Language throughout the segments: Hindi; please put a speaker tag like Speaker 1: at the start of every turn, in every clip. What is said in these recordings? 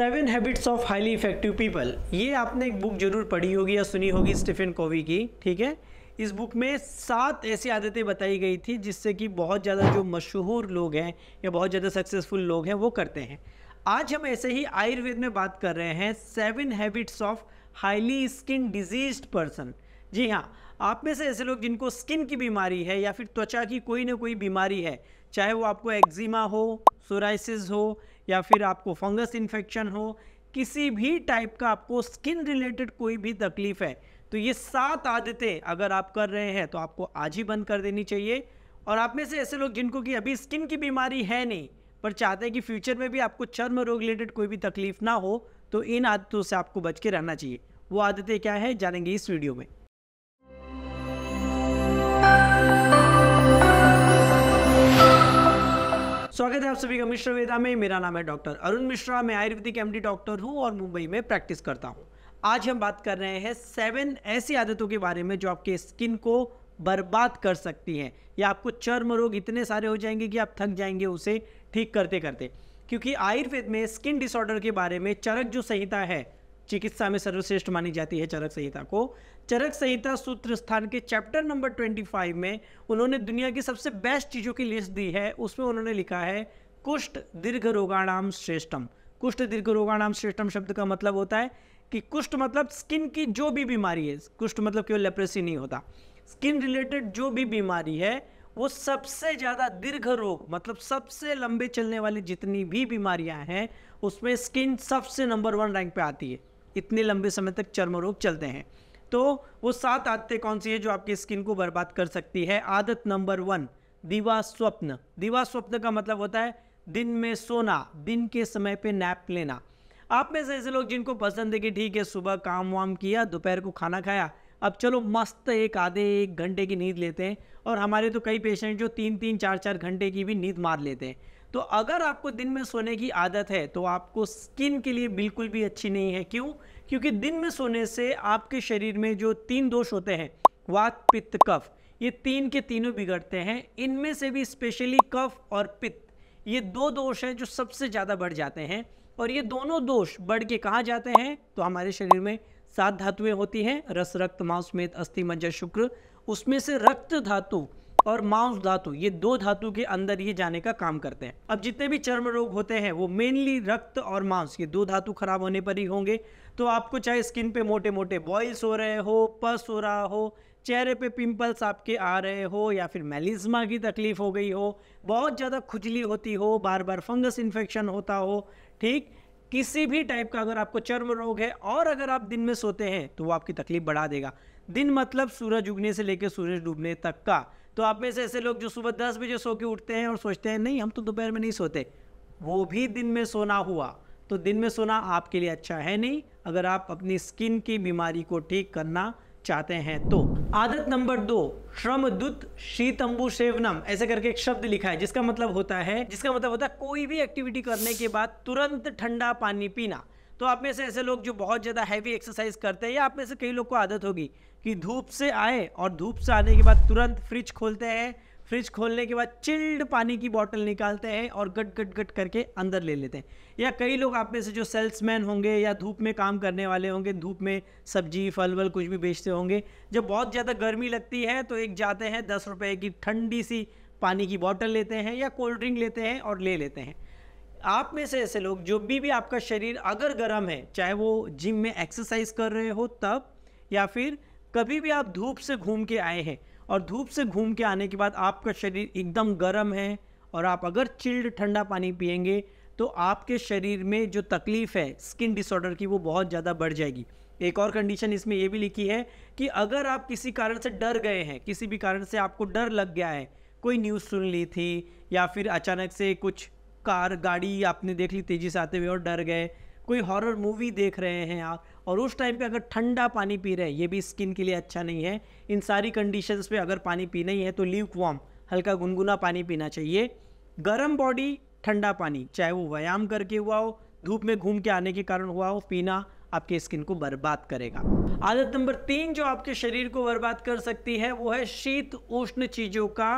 Speaker 1: seven habits of highly effective people ये आपने एक बुक जरूर पढ़ी होगी या सुनी होगी स्टीफन कोवी की ठीक है इस बुक में सात ऐसी आदतें बताई गई थी जिससे कि बहुत ज़्यादा जो मशहूर लोग हैं या बहुत ज़्यादा सक्सेसफुल लोग हैं वो करते हैं आज हम ऐसे ही आयुर्वेद में बात कर रहे हैं seven habits of highly skin disease person जी हाँ आप में से ऐसे लोग जिनको स्किन की बीमारी है या फिर त्वचा की कोई ना कोई बीमारी है चाहे वो आपको एक्जिमा हो सोराइसिस हो या फिर आपको फंगस इन्फेक्शन हो किसी भी टाइप का आपको स्किन रिलेटेड कोई भी तकलीफ़ है तो ये सात आदतें अगर आप कर रहे हैं तो आपको आज ही बंद कर देनी चाहिए और आप में से ऐसे लोग जिनको कि अभी स्किन की बीमारी है नहीं पर चाहते हैं कि फ्यूचर में भी आपको चर्म रोग रिलेटेड कोई भी तकलीफ ना हो तो इन आदतों से आपको बच के रहना चाहिए वो आदतें क्या है जानेंगे इस वीडियो में स्वागत है आप सभी का मिश्र वेदा में मेरा नाम है डॉक्टर अरुण मिश्रा मैं आयुर्वेदिक एमडी डॉक्टर हूँ और मुंबई में प्रैक्टिस करता हूँ आज हम बात कर रहे हैं सेवन ऐसी आदतों के बारे में जो आपके स्किन को बर्बाद कर सकती हैं या आपको चर्म रोग इतने सारे हो जाएंगे कि आप थक जाएंगे उसे ठीक करते करते क्योंकि आयुर्वेद में स्किन डिसऑर्डर के बारे में चरक जो संहिता है चिकित्सा में सर्वश्रेष्ठ मानी जाती है चरक संहिता को चरक संहिता सूत्र स्थान के चैप्टर नंबर 25 में उन्होंने दुनिया की सबसे बेस्ट चीज़ों की लिस्ट दी है उसमें उन्होंने लिखा है कुष्ठ दीर्घ रोगाणाम श्रेष्ठम कुष्ठ दीर्घ रोगाणाम श्रेष्ठम शब्द का मतलब होता है कि कुष्ठ मतलब स्किन की जो भी बीमारी है कुष्ठ मतलब केवल लेप्रेसी नहीं होता स्किन रिलेटेड जो भी बीमारी है वो सबसे ज़्यादा दीर्घ रोग मतलब सबसे लंबे चलने वाली जितनी भी बीमारियां हैं उसमें स्किन सबसे नंबर वन रैंक पे आती है इतने लंबे समय तक चर्म रोग चलते हैं तो वो सात आदतें कौन सी है जो आपकी स्किन को बर्बाद कर सकती है आदत नंबर वन दिवा स्वप्न दिवा स्वप्न का मतलब होता है दिन में सोना दिन के समय पे नैप लेना आप में से ऐसे लोग जिनको पसंद है कि ठीक है सुबह काम वाम किया दोपहर को खाना खाया अब चलो मस्त एक आधे एक घंटे की नींद लेते हैं और हमारे तो कई पेशेंट जो तीन तीन चार चार घंटे की भी नींद मार लेते हैं तो अगर आपको दिन में सोने की आदत है तो आपको स्किन के लिए बिल्कुल भी अच्छी नहीं है क्यों क्योंकि दिन में सोने से आपके शरीर में जो तीन दोष होते हैं वात पित्त कफ ये तीन के तीनों बिगड़ते हैं इनमें से भी स्पेशली कफ और पित्त ये दो दोष हैं जो सबसे ज़्यादा बढ़ जाते हैं और ये दोनों दोष बढ़ के कहाँ जाते हैं तो हमारे शरीर में सात धातुएं होती हैं रस रक्त मांस मेद अस्थि मज्जा शुक्र उसमें से रक्त धातु और मांस धातु ये दो धातु के अंदर ये जाने का काम करते हैं अब जितने भी चर्म रोग होते हैं वो मेनली रक्त और मांस ये दो धातु खराब होने पर ही होंगे तो आपको चाहे स्किन पे मोटे मोटे बॉइल्स हो रहे हो पस हो रहा हो चेहरे पे पिंपल्स आपके आ रहे हो या फिर मेलिज्मा की तकलीफ़ हो गई हो बहुत ज़्यादा खुजली होती हो बार बार फंगस इन्फेक्शन होता हो ठीक किसी भी टाइप का अगर आपको चर्म रोग है और अगर आप दिन में सोते हैं तो वो आपकी तकलीफ बढ़ा देगा दिन मतलब सूरज उगने से लेकर सूरज डूबने तक का तो आप में से ऐसे लोग जो सुबह दस बजे सो के उठते हैं और सोचते हैं नहीं हम तो दोपहर में नहीं सोते वो भी दिन में सोना हुआ तो दिन में सोना आपके लिए अच्छा है नहीं अगर आप अपनी स्किन की बीमारी को ठीक करना चाहते हैं तो आदत नंबर दो श्रम दूत शीतंबू सेवनम ऐसे करके एक शब्द लिखा है जिसका मतलब होता है जिसका मतलब होता है कोई भी एक्टिविटी करने के बाद तुरंत ठंडा पानी पीना तो आप में से ऐसे लोग जो बहुत ज़्यादा हैवी एक्सरसाइज करते हैं या आप में से कई लोग को आदत होगी कि धूप से आए और धूप से आने के बाद तुरंत फ्रिज खोलते हैं फ्रिज खोलने के बाद चिल्ड पानी की बॉटल निकालते हैं और गट गट गट करके अंदर ले लेते हैं या कई लोग आप में से जो सेल्समैन होंगे या धूप में काम करने वाले होंगे धूप में सब्जी फल वल कुछ भी बेचते होंगे जब बहुत ज़्यादा गर्मी लगती है तो एक जाते हैं दस रुपये की ठंडी सी पानी की बॉटल लेते हैं या कोल्ड ड्रिंक लेते हैं और ले लेते हैं आप में से ऐसे लोग जो भी भी आपका शरीर अगर गर्म है चाहे वो जिम में एक्सरसाइज कर रहे हो तब या फिर कभी भी आप धूप से घूम के आए हैं और धूप से घूम के आने के बाद आपका शरीर एकदम गर्म है और आप अगर चिल्ड ठंडा पानी पियेंगे तो आपके शरीर में जो तकलीफ़ है स्किन डिसऑर्डर की वो बहुत ज़्यादा बढ़ जाएगी एक और कंडीशन इसमें यह भी लिखी है कि अगर आप किसी कारण से डर गए हैं किसी भी कारण से आपको डर लग गया है कोई न्यूज़ सुन ली थी या फिर अचानक से कुछ कार गाड़ी आपने देख ली तेज़ी से आते हुए और डर गए कोई हॉरर मूवी देख रहे हैं आप और उस टाइम पे अगर ठंडा पानी पी रहे हैं ये भी स्किन के लिए अच्छा नहीं है इन सारी कंडीशंस पे अगर पानी पीना ही है तो लीव वार्म हल्का गुनगुना पानी पीना चाहिए गर्म बॉडी ठंडा पानी चाहे वो व्यायाम करके हुआ हो धूप में घूम के आने के कारण हुआ हो पीना आपके स्किन को बर्बाद करेगा आदत नंबर तीन जो आपके शरीर को बर्बाद कर सकती है वो है शीत उष्ण चीज़ों का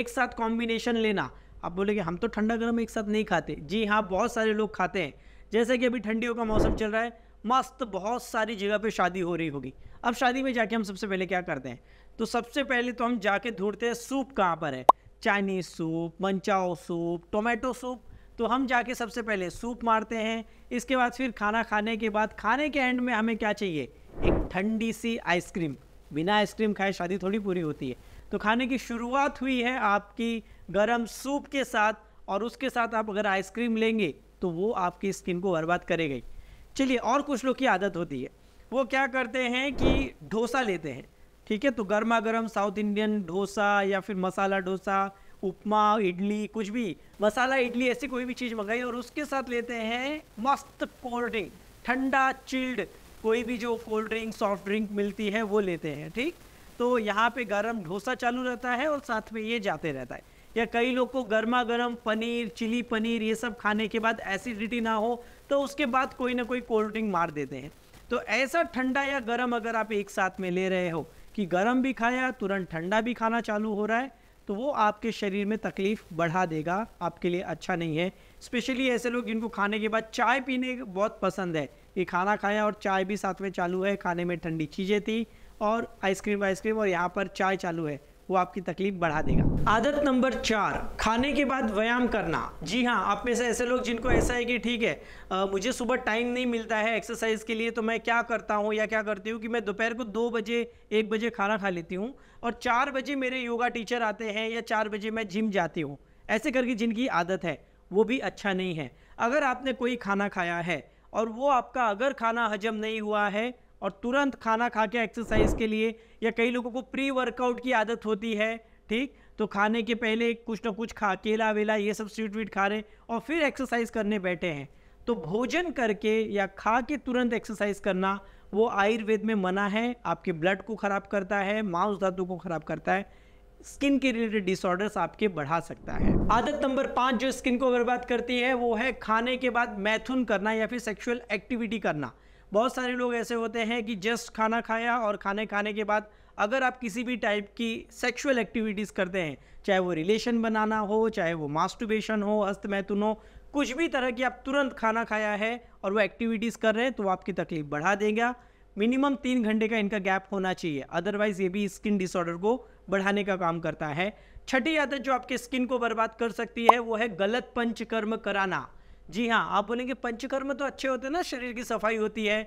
Speaker 1: एक साथ कॉम्बिनेशन लेना आप बोलेंगे हम तो ठंडा गर्म एक साथ नहीं खाते जी हाँ बहुत सारे लोग खाते हैं जैसे कि अभी ठंडियों का मौसम चल रहा है मस्त बहुत सारी जगह पे शादी हो रही होगी अब शादी में जाके हम सबसे पहले क्या करते हैं तो सबसे पहले तो हम जाके ढूंढते हैं सूप कहाँ पर है Chinese soup manchow soup tomato soup तो हम जाके सबसे पहले सूप मारते हैं इसके बाद फिर खाना खाने के बाद खाने के एंड में हमें क्या चाहिए एक ठंडी सी आइसक्रीम बिना आइसक्रीम खाए शादी थोड़ी पूरी होती है तो खाने की शुरुआत हुई है आपकी गर्म सूप के साथ और उसके साथ आप अगर आइसक्रीम लेंगे तो वो आपकी स्किन को बर्बाद करेगी चलिए और कुछ लोग की आदत होती है वो क्या करते हैं कि डोसा लेते हैं ठीक है तो गर्मा गर्म साउथ इंडियन डोसा या फिर मसाला डोसा उपमा इडली कुछ भी मसाला इडली ऐसी कोई भी चीज़ मंगाई और उसके साथ लेते हैं मस्त कोल्ड ड्रिंक ठंडा चिल्ड कोई भी जो कोल्ड ड्रिंक सॉफ्ट ड्रिंक मिलती है वो लेते हैं ठीक तो यहाँ पे गरम डोसा चालू रहता है और साथ में ये जाते रहता है या कई लोग को गर्मा गर्म पनीर चिली पनीर ये सब खाने के बाद एसिडिटी ना हो तो उसके बाद कोई ना कोई कोल्ड ड्रिंक मार देते हैं तो ऐसा ठंडा या गर्म अगर आप एक साथ में ले रहे हो कि गर्म भी खाया तुरंत ठंडा भी खाना चालू हो रहा है तो वो आपके शरीर में तकलीफ़ बढ़ा देगा आपके लिए अच्छा नहीं है स्पेशली ऐसे लोग जिनको खाने के बाद चाय पीने बहुत पसंद है कि खाना खाया और चाय भी साथ में चालू है खाने में ठंडी चीज़ें थी और आइसक्रीम आइसक्रीम और यहाँ पर चाय चालू है वो आपकी तकलीफ बढ़ा देगा आदत नंबर चार खाने के बाद व्यायाम करना जी हाँ आप में से ऐसे लोग जिनको ऐसा है कि ठीक है आ, मुझे सुबह टाइम नहीं मिलता है एक्सरसाइज के लिए तो मैं क्या करता हूँ या क्या करती हूँ कि मैं दोपहर को दो बजे एक बजे खाना खा लेती हूँ और चार बजे मेरे योगा टीचर आते हैं या चार बजे मैं जिम जाती हूँ ऐसे करके जिनकी आदत है वो भी अच्छा नहीं है अगर आपने कोई खाना खाया है और वो आपका अगर खाना हजम नहीं हुआ है और तुरंत खाना खा के एक्सरसाइज के लिए या कई लोगों को प्री वर्कआउट की आदत होती है ठीक तो खाने के पहले कुछ ना कुछ खा केला वेला ये सब स्वीट वीट खा रहे और फिर एक्सरसाइज करने बैठे हैं तो भोजन करके या खा के तुरंत एक्सरसाइज करना वो आयुर्वेद में मना है आपके ब्लड को ख़राब करता है मांस धातु को ख़राब करता है स्किन के रिलेटेड डिसऑर्डर्स आपके बढ़ा सकता है आदत नंबर पाँच जो स्किन को बर्बाद करती है वो है खाने के बाद मैथुन करना या फिर सेक्सुअल एक्टिविटी करना बहुत सारे लोग ऐसे होते हैं कि जस्ट खाना खाया और खाने खाने के बाद अगर आप किसी भी टाइप की सेक्सुअल एक्टिविटीज़ करते हैं चाहे वो रिलेशन बनाना हो चाहे वो मास्टुबेशन हो अस्तमैथुन हो कुछ भी तरह की आप तुरंत खाना खाया है और वो एक्टिविटीज़ कर रहे हैं तो आपकी तकलीफ बढ़ा देगा मिनिमम तीन घंटे का इनका गैप होना चाहिए अदरवाइज ये भी स्किन डिसऑर्डर को बढ़ाने का काम करता है छठी आदत जो आपके स्किन को बर्बाद कर सकती है वो है गलत पंचकर्म कराना जी हाँ आप बोलेंगे पंचकर्म तो अच्छे होते हैं ना शरीर की सफाई होती है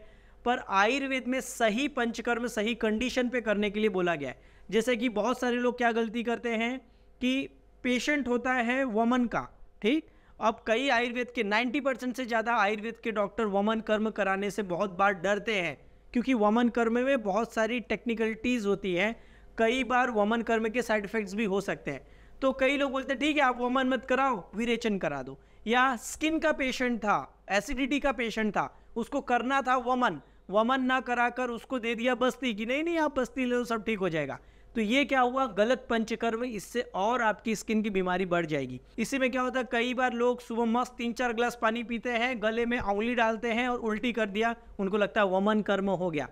Speaker 1: पर आयुर्वेद में सही पंचकर्म सही कंडीशन पे करने के लिए बोला गया है जैसे कि बहुत सारे लोग क्या गलती करते हैं कि पेशेंट होता है वमन का ठीक अब कई आयुर्वेद के 90 परसेंट से ज़्यादा आयुर्वेद के डॉक्टर वमन कर्म कराने से बहुत बार डरते हैं क्योंकि वमन कर्म में बहुत सारी टेक्निकलिटीज़ होती है कई बार वमन कर्म के साइड इफ़ेक्ट्स भी हो सकते हैं तो कई लोग बोलते हैं ठीक है आप वमन मत कराओ विरेचन करा दो या स्किन का पेशेंट था एसिडिटी का पेशेंट था उसको करना था वमन वमन ना कराकर उसको दे दिया बस्ती कि नहीं नहीं आप बस्ती ले लो सब ठीक हो जाएगा तो ये क्या हुआ गलत पंचकर्म इससे और आपकी स्किन की बीमारी बढ़ जाएगी इसी में क्या होता है कई बार लोग सुबह मस्त तीन चार गिलास पानी पीते हैं गले में उंगली डालते हैं और उल्टी कर दिया उनको लगता है वमन कर्म हो गया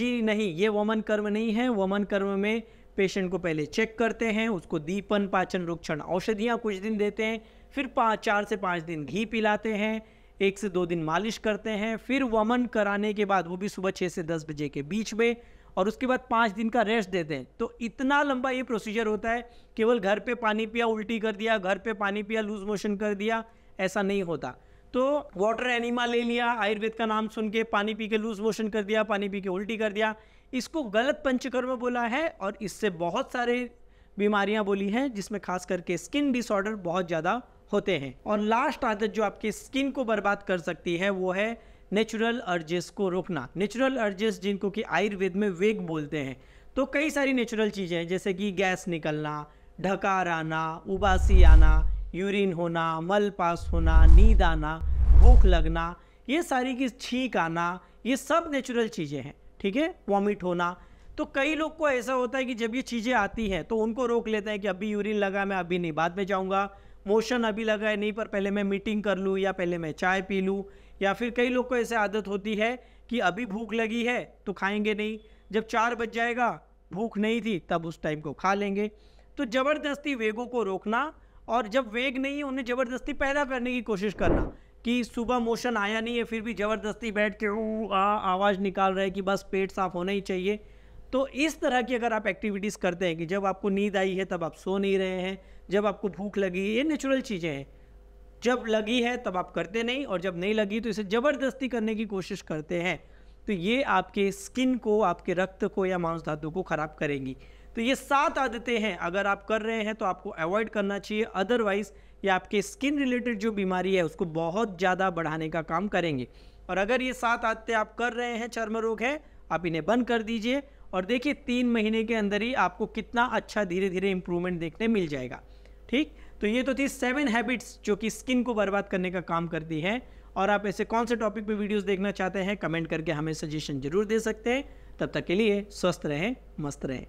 Speaker 1: जी नहीं ये वमन कर्म नहीं है वमन कर्म में पेशेंट को पहले चेक करते हैं उसको दीपन पाचन रोक्षण औषधियाँ कुछ दिन देते हैं फिर पाँच चार से पाँच दिन घी पिलाते हैं एक से दो दिन मालिश करते हैं फिर वमन कराने के बाद वो भी सुबह छः से दस बजे के बीच में और उसके बाद पाँच दिन का रेस्ट देते हैं तो इतना लंबा ये प्रोसीजर होता है केवल घर पे पानी पिया उल्टी कर दिया घर पे पानी पिया लूज मोशन कर दिया ऐसा नहीं होता तो वाटर एनिमा ले लिया आयुर्वेद का नाम सुन के पानी पी के लूज मोशन कर दिया पानी पी के उल्टी कर दिया इसको गलत पंचकर्म बोला है और इससे बहुत सारे बीमारियां बोली हैं जिसमें खास करके स्किन डिसऑर्डर बहुत ज़्यादा होते हैं और लास्ट आदत जो आपकी स्किन को बर्बाद कर सकती है वो है नेचुरल अर्जेस को रोकना नेचुरल अर्जेस जिनको कि आयुर्वेद में वेग बोलते हैं तो कई सारी नेचुरल चीज़ें जैसे कि गैस निकलना ढकार आना उबासी आना यूरिन होना मल पास होना नींद आना भूख लगना ये सारी की छींक आना ये सब नेचुरल चीज़ें हैं ठीक है वॉमिट होना तो कई लोग को ऐसा होता है कि जब ये चीज़ें आती हैं तो उनको रोक लेते हैं कि अभी यूरिन लगा मैं अभी नहीं बाद में जाऊँगा मोशन अभी लगा है नहीं पर पहले मैं मीटिंग कर लूँ या पहले मैं चाय पी लूँ या फिर कई लोग को ऐसे आदत होती है कि अभी भूख लगी है तो खाएंगे नहीं जब चार बज जाएगा भूख नहीं थी तब उस टाइम को खा लेंगे तो ज़बरदस्ती वेगों को रोकना और जब वेग नहीं है उन्हें ज़बरदस्ती पैदा करने की कोशिश करना कि सुबह मोशन आया नहीं है फिर भी ज़बरदस्ती बैठ के ऊ आ आवाज़ निकाल रहे हैं कि बस पेट साफ होना ही चाहिए तो इस तरह की अगर आप एक्टिविटीज़ करते हैं कि जब आपको नींद आई है तब आप सो नहीं रहे हैं जब आपको भूख लगी है ये नेचुरल चीज़ें हैं जब लगी है तब आप करते नहीं और जब नहीं लगी तो इसे ज़बरदस्ती करने की कोशिश करते हैं तो ये आपके स्किन को आपके रक्त को या मांस धातु को ख़राब करेंगी तो ये सात आदतें हैं अगर आप कर रहे हैं तो आपको अवॉइड करना चाहिए अदरवाइज़ ये आपके स्किन रिलेटेड जो बीमारी है उसको बहुत ज़्यादा बढ़ाने का काम करेंगे और अगर ये सात आदतें आप कर रहे हैं चर्म रोग है आप इन्हें बंद कर दीजिए और देखिए तीन महीने के अंदर ही आपको कितना अच्छा धीरे धीरे इम्प्रूवमेंट देखने मिल जाएगा ठीक तो ये तो थी सेवन हैबिट्स जो कि स्किन को बर्बाद करने का काम करती हैं और आप ऐसे कौन से टॉपिक पे वीडियोस देखना चाहते हैं कमेंट करके हमें सजेशन जरूर दे सकते हैं तब तक के लिए स्वस्थ रहें मस्त रहें